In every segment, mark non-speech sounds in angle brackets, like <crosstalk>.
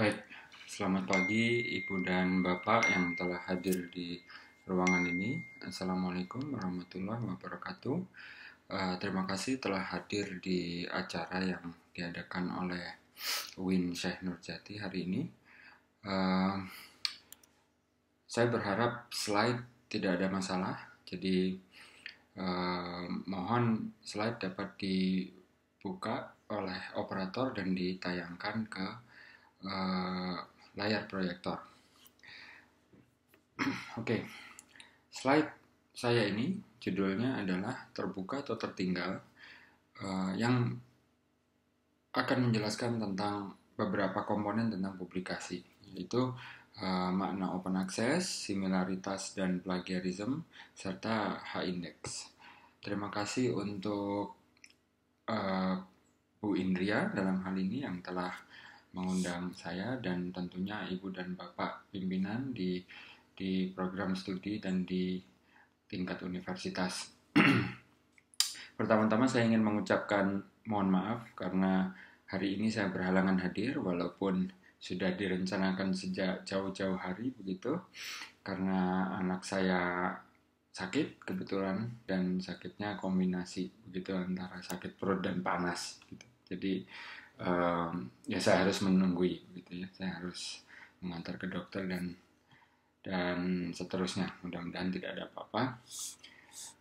Baik, selamat pagi Ibu dan Bapak yang telah hadir di ruangan ini. Assalamualaikum warahmatullahi wabarakatuh. Uh, terima kasih telah hadir di acara yang diadakan oleh Win Syekh Nurjati hari ini. Uh, saya berharap slide tidak ada masalah, jadi uh, mohon slide dapat dibuka oleh operator dan ditayangkan ke uh, layar proyektor. <clears throat> Oke, okay. slide saya ini judulnya adalah terbuka atau tertinggal uh, yang akan menjelaskan tentang beberapa komponen tentang publikasi yaitu uh, makna open access, similaritas dan plagiarism serta H index. Terima kasih untuk uh, Bu Indria dalam hal ini yang telah mengundang saya dan tentunya ibu dan bapak pimpinan di di program studi dan di tingkat universitas. <clears throat> Pertama-tama saya ingin mengucapkan mohon maaf karena hari ini saya berhalangan hadir walaupun sudah direncanakan sejak jauh-jauh hari begitu karena anak saya sakit kebetulan dan sakitnya kombinasi begitu antara sakit perut dan panas gitu. Jadi ya saya harus menunggu gitu ya saya harus mengantar ke dokter dan dan seterusnya mudah-mudahan tidak ada apa-apa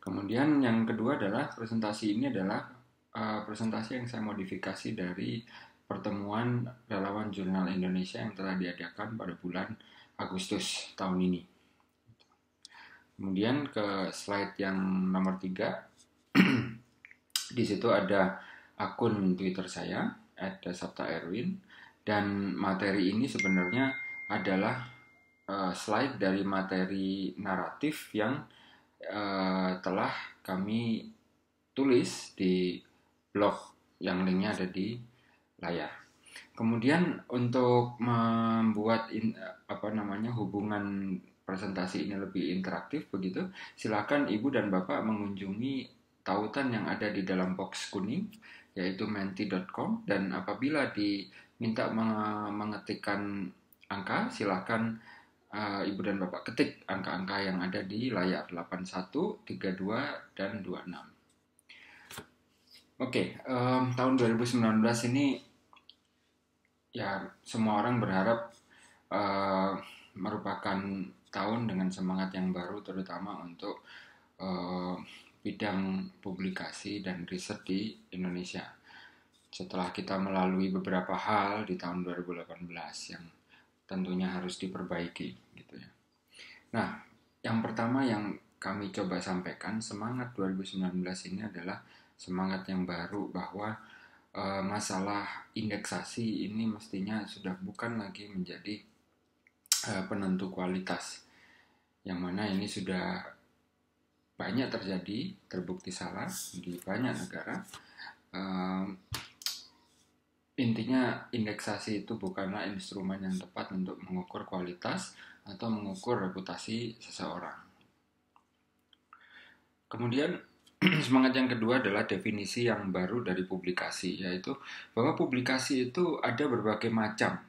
kemudian yang kedua adalah presentasi ini adalah uh, presentasi yang saya modifikasi dari pertemuan relawan jurnal Indonesia yang telah diadakan pada bulan Agustus tahun ini Kemudian ke slide yang nomor tiga <clears throat> di situ ada akun Twitter saya. Ada Erwin dan materi ini sebenarnya adalah uh, slide dari materi naratif yang uh, telah kami tulis di blog yang linknya ada di layar. Kemudian untuk membuat in, apa namanya hubungan presentasi ini lebih interaktif begitu, silakan ibu dan bapak mengunjungi tautan yang ada di dalam box kuning yaitu menti.com dan apabila diminta mengetikkan angka silahkan uh, eh, ibu dan bapak ketik angka-angka yang ada di layar 81, 32, dan 26. Oke, okay, um, tahun 2019 ini ya semua orang berharap uh, merupakan tahun dengan semangat yang baru terutama untuk uh, bidang publikasi dan riset di Indonesia. Setelah kita melalui beberapa hal di tahun 2018 yang tentunya harus diperbaiki gitu ya. Nah, yang pertama yang kami coba sampaikan semangat 2019 ini adalah semangat yang baru bahwa e, masalah indeksasi ini mestinya sudah bukan lagi menjadi e, penentu kualitas yang mana ini sudah banyak terjadi terbukti salah di banyak negara um, intinya indeksasi itu bukanlah instrumen yang tepat untuk mengukur kualitas atau mengukur reputasi seseorang. Kemudian <clears throat> semangat yang kedua adalah definisi yang baru dari publikasi yaitu bahwa publikasi itu ada berbagai macam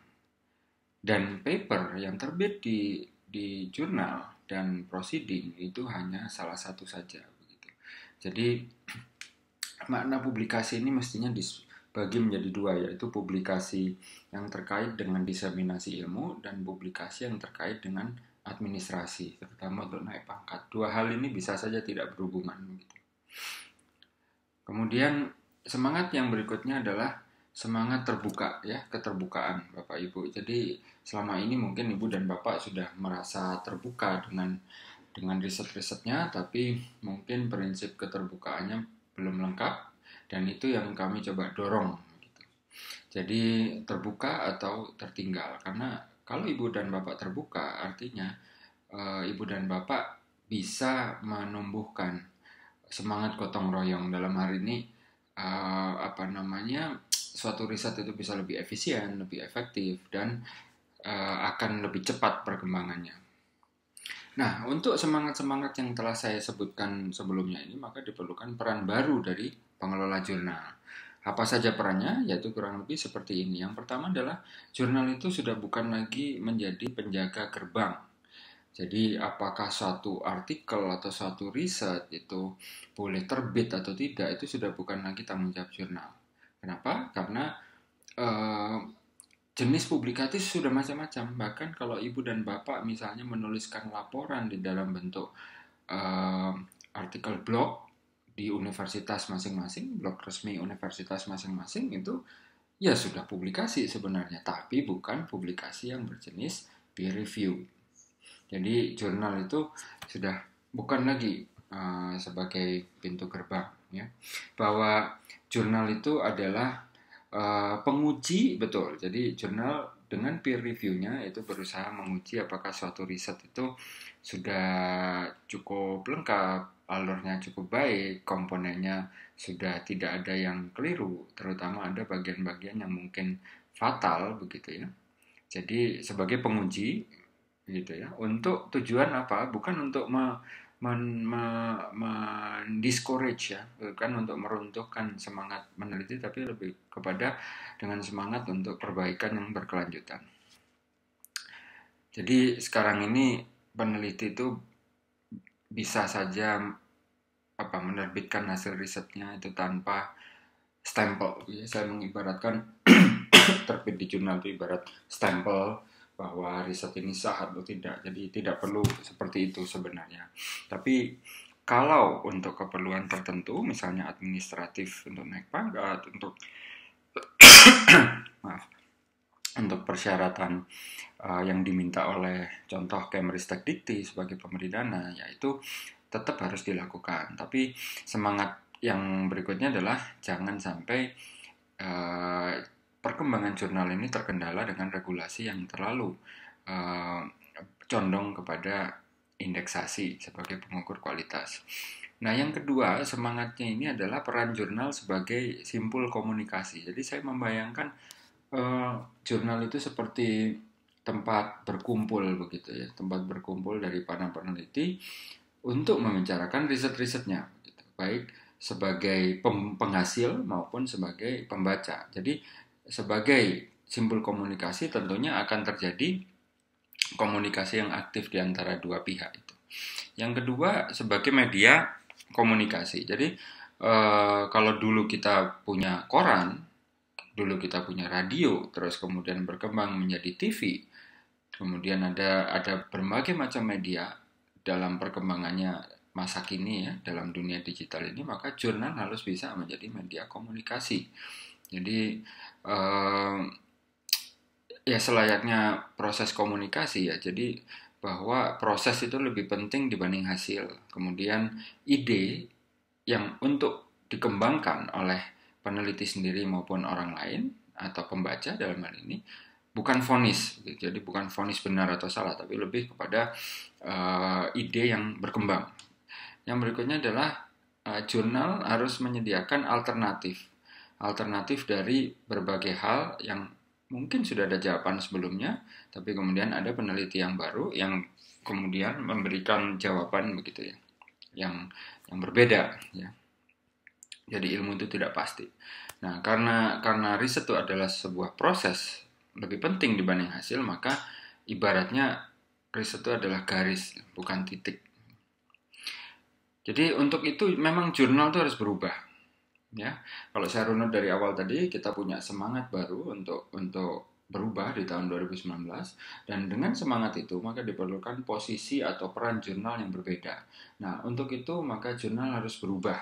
dan paper yang terbit di di jurnal dan proceeding itu hanya salah satu saja begitu. Jadi <clears throat> makna publikasi ini mestinya dibagi menjadi dua yaitu publikasi yang terkait dengan diseminasi ilmu dan publikasi yang terkait dengan administrasi terutama untuk naik pangkat. Dua hal ini bisa saja tidak berhubungan begitu. Kemudian semangat yang berikutnya adalah semangat terbuka ya keterbukaan Bapak Ibu. Jadi selama ini mungkin ibu dan bapak sudah merasa terbuka dengan dengan riset-risetnya, tapi mungkin prinsip keterbukaannya belum lengkap dan itu yang kami coba dorong. Gitu. Jadi terbuka atau tertinggal karena kalau ibu dan bapak terbuka artinya e, ibu dan bapak bisa menumbuhkan semangat gotong royong dalam hari ini e, apa namanya suatu riset itu bisa lebih efisien, lebih efektif dan Eh, akan lebih cepat perkembangannya. Nah, untuk semangat-semangat yang telah saya sebutkan sebelumnya ini, maka diperlukan peran baru dari pengelola jurnal. Apa saja perannya? Yaitu kurang lebih seperti ini. Yang pertama adalah jurnal itu sudah bukan lagi menjadi penjaga gerbang. Jadi, apakah suatu artikel atau suatu riset itu boleh terbit atau tidak, itu sudah bukan lagi tanggung jawab jurnal. Kenapa? Karena uh, Jenis publikasi sudah macam-macam, bahkan kalau ibu dan bapak misalnya menuliskan laporan di dalam bentuk uh, artikel blog di universitas masing-masing, blog resmi universitas masing-masing itu ya sudah publikasi sebenarnya, tapi bukan publikasi yang berjenis peer review. Jadi jurnal itu sudah bukan lagi uh, sebagai pintu gerbang ya, bahwa jurnal itu adalah Uh, penguji betul. Jadi jurnal dengan peer reviewnya itu berusaha menguji apakah suatu riset itu sudah cukup lengkap, alurnya cukup baik, komponennya sudah tidak ada yang keliru, terutama ada bagian-bagian yang mungkin fatal begitu ya. Jadi sebagai penguji gitu ya, untuk tujuan apa? Bukan untuk men, me, discourage ya bukan untuk meruntuhkan semangat meneliti tapi lebih kepada dengan semangat untuk perbaikan yang berkelanjutan. Jadi sekarang ini peneliti itu bisa saja apa menerbitkan hasil risetnya itu tanpa stempel. Ya, saya mengibaratkan <coughs> terbit di jurnal itu ibarat stempel bahwa riset ini sah atau tidak. Jadi tidak perlu seperti itu sebenarnya. Tapi kalau untuk keperluan tertentu, misalnya administratif untuk naik pangkat, untuk <coughs> maaf, untuk persyaratan uh, yang diminta oleh contoh Kemristek Dikti sebagai pemberidana, yaitu tetap harus dilakukan. Tapi semangat yang berikutnya adalah jangan sampai uh, perkembangan jurnal ini terkendala dengan regulasi yang terlalu uh, condong kepada indeksasi sebagai pengukur kualitas. Nah, yang kedua, semangatnya ini adalah peran jurnal sebagai simpul komunikasi. Jadi saya membayangkan uh, jurnal itu seperti tempat berkumpul begitu ya, tempat berkumpul dari para peneliti untuk membicarakan riset-risetnya gitu. Baik sebagai penghasil maupun sebagai pembaca. Jadi sebagai simbol komunikasi tentunya akan terjadi komunikasi yang aktif di antara dua pihak itu. Yang kedua sebagai media komunikasi. Jadi e, kalau dulu kita punya koran, dulu kita punya radio, terus kemudian berkembang menjadi TV, kemudian ada ada berbagai macam media dalam perkembangannya masa kini ya dalam dunia digital ini maka jurnal harus bisa menjadi media komunikasi. Jadi uh, ya selayaknya proses komunikasi ya. Jadi bahwa proses itu lebih penting dibanding hasil. Kemudian ide yang untuk dikembangkan oleh peneliti sendiri maupun orang lain atau pembaca dalam hal ini bukan fonis jadi bukan fonis benar atau salah, tapi lebih kepada uh, ide yang berkembang. Yang berikutnya adalah uh, jurnal harus menyediakan alternatif alternatif dari berbagai hal yang mungkin sudah ada jawaban sebelumnya, tapi kemudian ada peneliti yang baru yang kemudian memberikan jawaban begitu ya, yang yang berbeda ya. Jadi ilmu itu tidak pasti. Nah, karena karena riset itu adalah sebuah proses lebih penting dibanding hasil, maka ibaratnya riset itu adalah garis, bukan titik. Jadi untuk itu memang jurnal itu harus berubah ya kalau saya runut dari awal tadi kita punya semangat baru untuk untuk berubah di tahun 2019 dan dengan semangat itu maka diperlukan posisi atau peran jurnal yang berbeda. Nah, untuk itu maka jurnal harus berubah.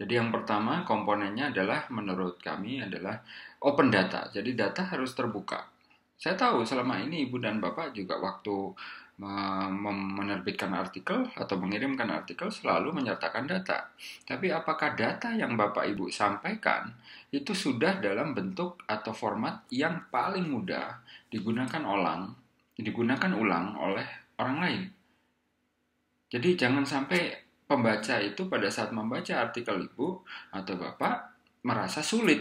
Jadi yang pertama komponennya adalah menurut kami adalah open data. Jadi data harus terbuka. Saya tahu selama ini ibu dan bapak juga waktu menerbitkan artikel atau mengirimkan artikel selalu menyertakan data. Tapi apakah data yang Bapak Ibu sampaikan itu sudah dalam bentuk atau format yang paling mudah digunakan ulang, digunakan ulang oleh orang lain? Jadi jangan sampai pembaca itu pada saat membaca artikel Ibu atau Bapak merasa sulit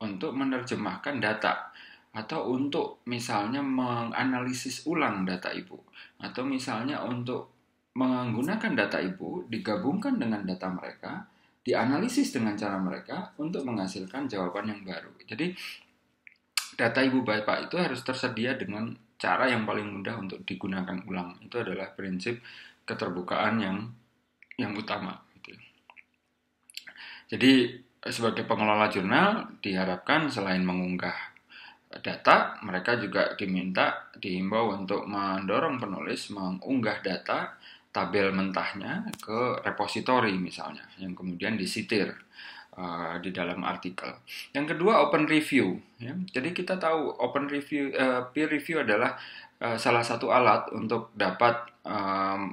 untuk menerjemahkan data atau untuk misalnya menganalisis ulang data ibu atau misalnya untuk menggunakan data ibu digabungkan dengan data mereka dianalisis dengan cara mereka untuk menghasilkan jawaban yang baru jadi data ibu bapak itu harus tersedia dengan cara yang paling mudah untuk digunakan ulang itu adalah prinsip keterbukaan yang yang utama gitu ya. jadi sebagai pengelola jurnal diharapkan selain mengunggah data, mereka juga diminta dihimbau untuk mendorong penulis mengunggah data tabel mentahnya ke repositori misalnya, yang kemudian disitir uh, di dalam artikel. Yang kedua open review. Ya. Jadi kita tahu open review, uh, peer review adalah uh, salah satu alat untuk dapat um,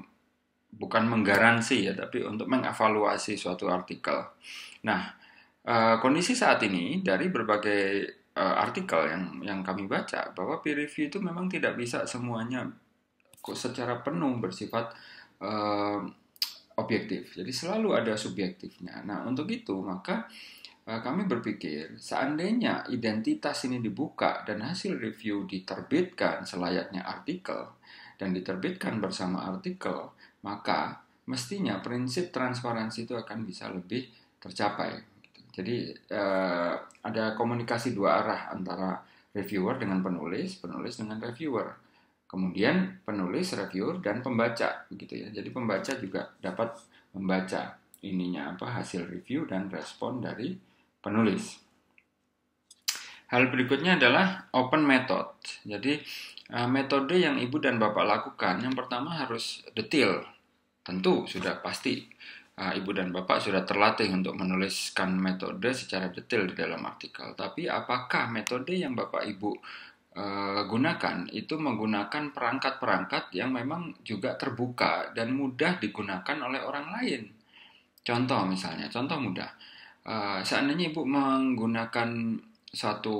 bukan menggaransi ya, tapi untuk mengevaluasi suatu artikel. Nah, uh, kondisi saat ini dari berbagai uh, artikel yang yang kami baca bahwa peer review itu memang tidak bisa semuanya secara penuh bersifat uh, objektif. Jadi selalu ada subjektifnya. Nah, untuk itu maka eh, kami berpikir seandainya identitas ini dibuka dan hasil review diterbitkan selayaknya artikel dan diterbitkan bersama artikel, maka mestinya prinsip transparansi itu akan bisa lebih tercapai. Jadi uh, ada komunikasi dua arah antara reviewer dengan penulis, penulis dengan reviewer. Kemudian penulis, reviewer dan pembaca begitu ya. Jadi pembaca juga dapat membaca ininya apa hasil review dan respon dari penulis. Hal berikutnya adalah open method. Jadi eh, metode yang ibu dan bapak lakukan yang pertama harus detail. Tentu sudah pasti Ah, ibu dan bapak sudah terlatih untuk menuliskan metode secara detail di dalam artikel. Tapi apakah metode yang bapak ibu eh, gunakan itu menggunakan perangkat-perangkat yang memang juga terbuka dan mudah digunakan oleh orang lain? Contoh misalnya, contoh mudah. Uh, seandainya ibu menggunakan satu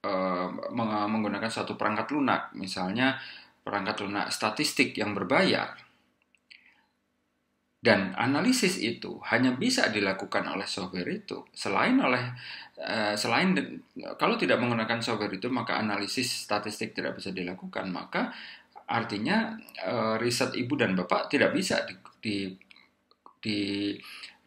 uh, eh, menggunakan satu perangkat lunak, misalnya perangkat lunak statistik yang berbayar dan analisis itu hanya bisa dilakukan oleh software itu. Selain oleh eh, selain kalau tidak menggunakan software itu maka analisis statistik tidak bisa dilakukan. Maka artinya eh, riset ibu dan bapak tidak bisa di, di, di,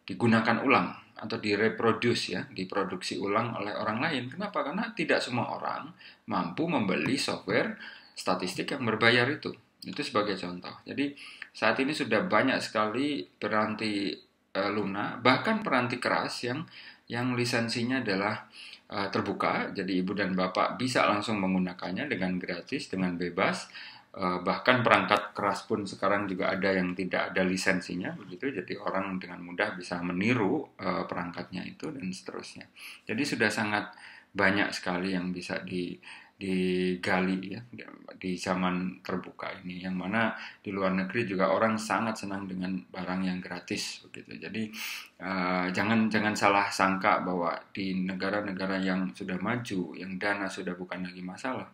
digunakan ulang atau direproduksi ya, diproduksi ulang oleh orang lain. Kenapa? Karena tidak semua orang mampu membeli software statistik yang berbayar itu. Itu sebagai contoh. Jadi saat ini sudah banyak sekali peranti e, Luna, bahkan peranti keras yang yang lisensinya adalah e, terbuka, jadi ibu dan bapak bisa langsung menggunakannya dengan gratis, dengan bebas. E, bahkan perangkat keras pun sekarang juga ada yang tidak ada lisensinya, begitu. Jadi orang dengan mudah bisa meniru e, perangkatnya itu dan seterusnya. Jadi sudah sangat banyak sekali yang bisa di digali ya di zaman terbuka ini yang mana di luar negeri juga orang sangat senang dengan barang yang gratis begitu jadi uh, jangan jangan salah sangka bahwa di negara-negara yang sudah maju yang dana sudah bukan lagi masalah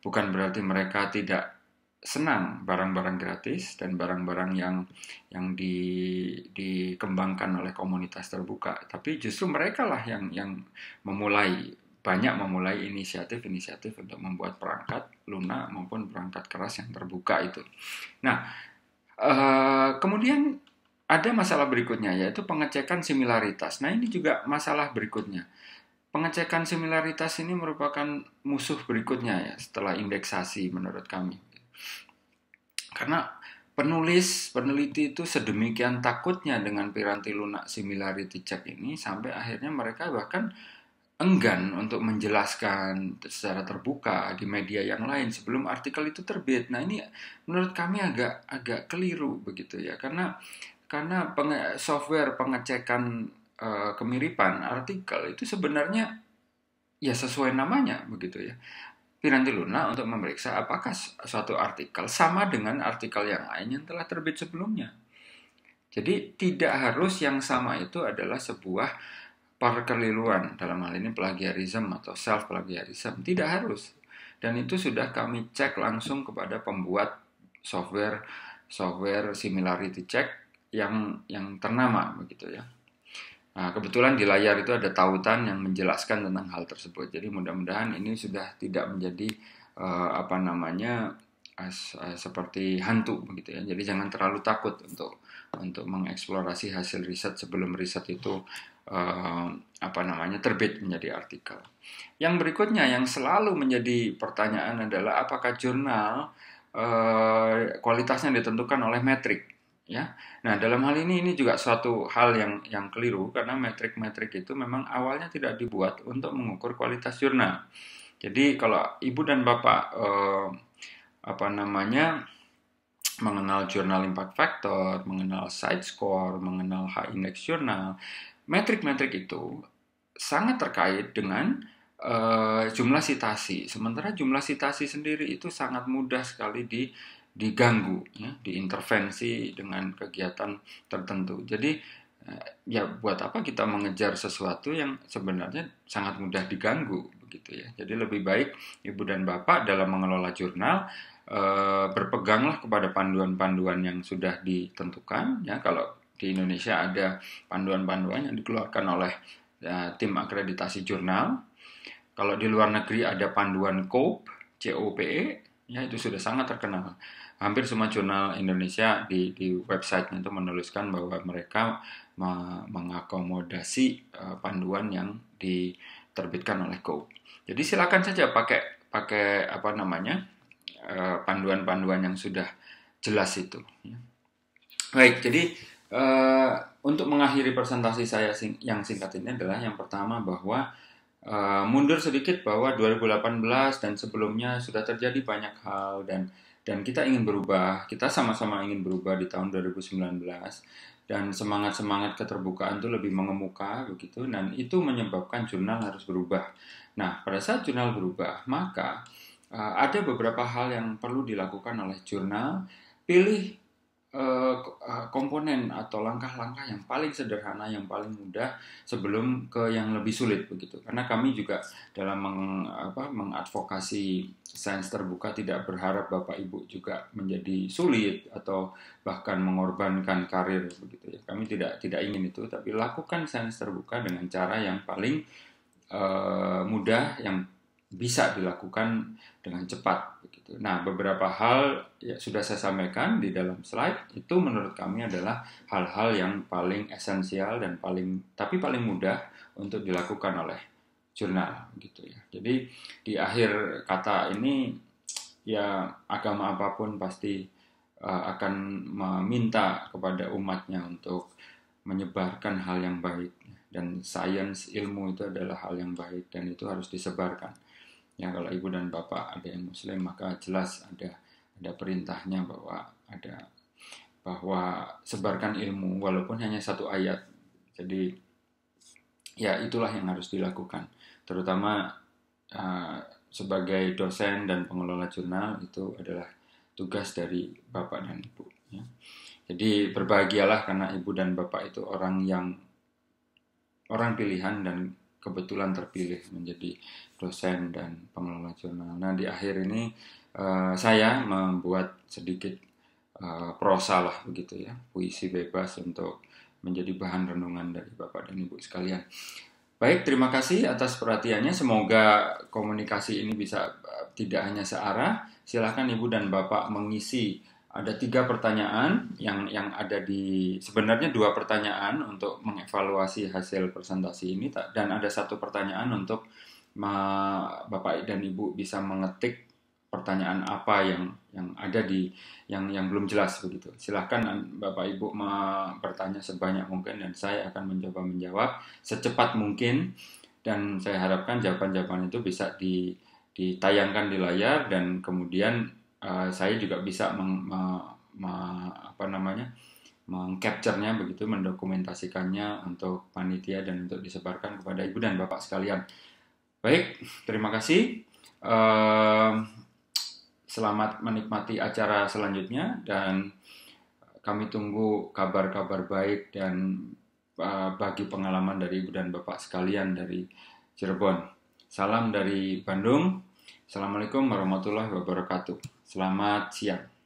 bukan berarti mereka tidak senang barang-barang gratis dan barang-barang yang yang di, dikembangkan oleh komunitas terbuka tapi justru mereka lah yang yang memulai banyak memulai inisiatif-inisiatif untuk membuat perangkat lunak maupun perangkat keras yang terbuka itu. Nah, eh, kemudian ada masalah berikutnya yaitu pengecekan similaritas. Nah, ini juga masalah berikutnya. Pengecekan similaritas ini merupakan musuh berikutnya ya setelah indeksasi menurut kami. Karena penulis peneliti itu sedemikian takutnya dengan piranti lunak similarity check ini sampai akhirnya mereka bahkan enggan untuk menjelaskan secara terbuka di media yang lain sebelum artikel itu terbit. Nah ini menurut kami agak agak keliru begitu ya karena karena penge software pengecekan uh, kemiripan artikel itu sebenarnya ya sesuai namanya begitu ya. Piranti Luna untuk memeriksa apakah suatu artikel sama dengan artikel yang lain yang telah terbit sebelumnya. Jadi tidak harus yang sama itu adalah sebuah perkeliruan dalam hal ini plagiarism atau self plagiarism tidak harus dan itu sudah kami cek langsung kepada pembuat software software similarity check yang yang ternama begitu ya nah, kebetulan di layar itu ada tautan yang menjelaskan tentang hal tersebut jadi mudah-mudahan ini sudah tidak menjadi uh, apa namanya as, uh, seperti hantu begitu ya jadi jangan terlalu takut untuk untuk mengeksplorasi hasil riset sebelum riset itu uh, apa namanya terbit menjadi artikel. Yang berikutnya yang selalu menjadi pertanyaan adalah apakah jurnal uh, kualitasnya ditentukan oleh metrik ya. Nah, dalam hal ini ini juga suatu hal yang yang keliru karena metrik-metrik itu memang awalnya tidak dibuat untuk mengukur kualitas jurnal. Jadi kalau ibu dan bapak uh, apa namanya mengenal jurnal impact factor, mengenal side score, mengenal H index jurnal, metrik-metrik itu sangat terkait dengan uh, jumlah citasi. Sementara jumlah citasi sendiri itu sangat mudah sekali di diganggu, ya, diintervensi dengan kegiatan tertentu. Jadi uh, ya buat apa kita mengejar sesuatu yang sebenarnya sangat mudah diganggu begitu ya. Jadi lebih baik ibu dan bapak dalam mengelola jurnal Eh, berpeganglah kepada panduan-panduan yang sudah ditentukan ya kalau di Indonesia ada panduan-panduan yang dikeluarkan oleh ya, tim akreditasi jurnal kalau di luar negeri ada panduan COPE COPE ya itu sudah sangat terkenal hampir semua jurnal Indonesia di di websitenya itu menuliskan bahwa mereka mengakomodasi uh, panduan yang diterbitkan oleh COPE jadi silakan saja pakai pakai apa namanya Eh, panduan-panduan yang sudah jelas itu. Ya. Baik, jadi eh, untuk mengakhiri presentasi saya yang singkat ini adalah yang pertama bahwa eh, mundur sedikit bahwa 2018 dan sebelumnya sudah terjadi banyak hal dan dan kita ingin berubah, kita sama-sama ingin berubah di tahun 2019 dan semangat-semangat keterbukaan itu lebih mengemuka begitu dan itu menyebabkan jurnal harus berubah. Nah, pada saat jurnal berubah, maka Eh, ada beberapa hal yang perlu dilakukan oleh jurnal. Pilih eh, eh, komponen atau langkah-langkah yang paling sederhana, yang paling mudah sebelum ke yang lebih sulit begitu. Karena kami juga dalam meng, apa, mengadvokasi sains terbuka tidak berharap Bapak Ibu juga menjadi sulit atau bahkan mengorbankan karir begitu ya. Kami tidak tidak ingin itu, tapi lakukan sains terbuka dengan cara yang paling uh, mudah, yang bisa dilakukan dengan cepat. Begitu. Nah, beberapa hal ya, sudah saya sampaikan di dalam slide itu menurut kami adalah hal-hal yang paling esensial dan paling tapi paling mudah untuk dilakukan oleh jurnal gitu ya. Jadi di akhir kata ini ya agama apapun pasti uh, akan meminta kepada umatnya untuk menyebarkan hal yang baik dan sains ilmu itu adalah hal yang baik dan itu harus disebarkan ya kalau ibu dan bapak ada yang muslim maka jelas ada ada perintahnya bahwa ada bahwa sebarkan ilmu walaupun hanya satu ayat jadi ya itulah yang harus dilakukan terutama uh, sebagai dosen dan pengelola jurnal itu adalah tugas dari bapak dan ibu ya. jadi berbahagialah karena ibu dan bapak itu orang yang orang pilihan dan kebetulan terpilih menjadi dosen dan pengelola jurnal. Nah di akhir ini uh, saya membuat sedikit uh, prosa lah begitu ya, puisi bebas untuk menjadi bahan renungan dari Bapak dan Ibu sekalian. Baik, terima kasih atas perhatiannya. Semoga komunikasi ini bisa eh, tidak hanya searah. Silahkan Ibu dan Bapak mengisi ada tiga pertanyaan yang yang ada di sebenarnya dua pertanyaan untuk mengevaluasi hasil presentasi ini dan ada satu pertanyaan untuk ma, Bapak dan Ibu bisa mengetik pertanyaan apa yang yang ada di yang yang belum jelas begitu. Silahkan Bapak Ibu bertanya sebanyak mungkin dan saya akan mencoba menjawab secepat mungkin dan saya harapkan jawaban-jawaban itu bisa di, ditayangkan di layar dan kemudian uh, saya juga bisa meng, me, me, apa namanya mengcapturenya begitu mendokumentasikannya untuk panitia dan untuk disebarkan kepada ibu dan bapak sekalian. Baik, terima kasih. selamat menikmati acara selanjutnya dan kami tunggu kabar-kabar baik dan eh, bagi pengalaman dari ibu dan bapak sekalian dari Cirebon. Salam dari Bandung. Assalamualaikum warahmatullahi wabarakatuh. Selamat siang.